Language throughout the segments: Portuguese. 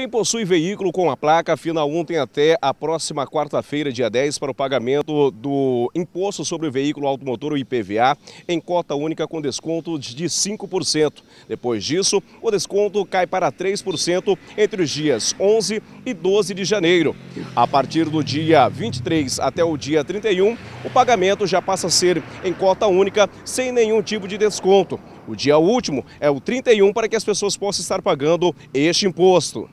Quem possui veículo com a placa Final 1 tem até a próxima quarta-feira, dia 10, para o pagamento do Imposto sobre o Veículo Automotor, o IPVA, em cota única com desconto de 5%. Depois disso, o desconto cai para 3% entre os dias 11 e 12 de janeiro. A partir do dia 23 até o dia 31, o pagamento já passa a ser em cota única, sem nenhum tipo de desconto. O dia último é o 31 para que as pessoas possam estar pagando este imposto.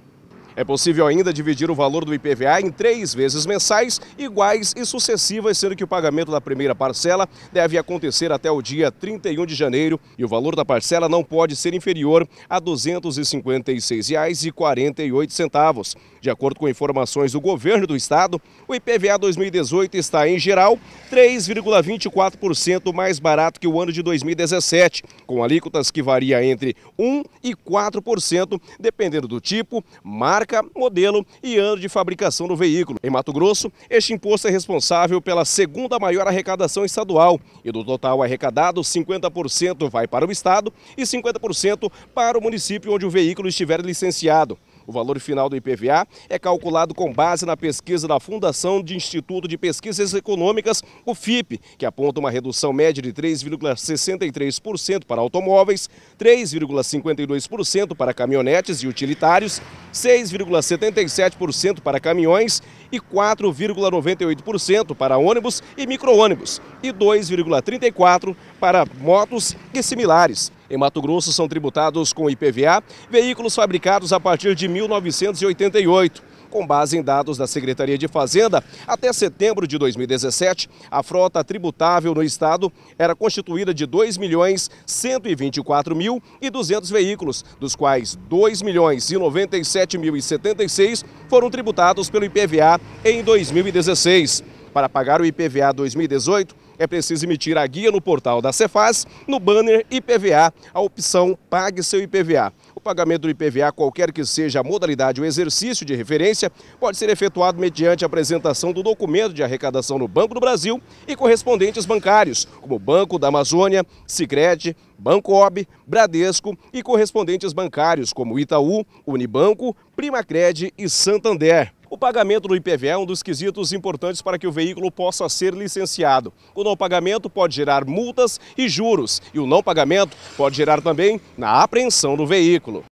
É possível ainda dividir o valor do IPVA em três vezes mensais, iguais e sucessivas, sendo que o pagamento da primeira parcela deve acontecer até o dia 31 de janeiro e o valor da parcela não pode ser inferior a R$ 256,48. De acordo com informações do governo do estado, o IPVA 2018 está, em geral, 3,24% mais barato que o ano de 2017, com alíquotas que varia entre 1% e 4%, dependendo do tipo, marca, marca, modelo e ano de fabricação do veículo. Em Mato Grosso, este imposto é responsável pela segunda maior arrecadação estadual e do total arrecadado, 50% vai para o Estado e 50% para o município onde o veículo estiver licenciado. O valor final do IPVA é calculado com base na pesquisa da Fundação de Instituto de Pesquisas Econômicas, o FIP, que aponta uma redução média de 3,63% para automóveis, 3,52% para caminhonetes e utilitários, 6,77% para caminhões e 4,98% para ônibus e micro-ônibus e 2,34% para motos e similares. Em Mato Grosso são tributados com IPVA veículos fabricados a partir de 1988. Com base em dados da Secretaria de Fazenda, até setembro de 2017, a frota tributável no estado era constituída de 2 milhões 124 mil e 200 veículos, dos quais 2 milhões e 97 mil e 76 foram tributados pelo IPVA em 2016. Para pagar o IPVA 2018, é preciso emitir a guia no portal da Cefaz, no banner IPVA, a opção Pague seu IPVA. O pagamento do IPVA, qualquer que seja a modalidade ou exercício de referência, pode ser efetuado mediante a apresentação do documento de arrecadação no Banco do Brasil e correspondentes bancários, como Banco da Amazônia, Sicredi, Banco Ob, Bradesco e correspondentes bancários como Itaú, Unibanco, Primacred e Santander. O pagamento do IPVA é um dos quesitos importantes para que o veículo possa ser licenciado. O não pagamento pode gerar multas e juros, e o não pagamento pode gerar também na apreensão do veículo.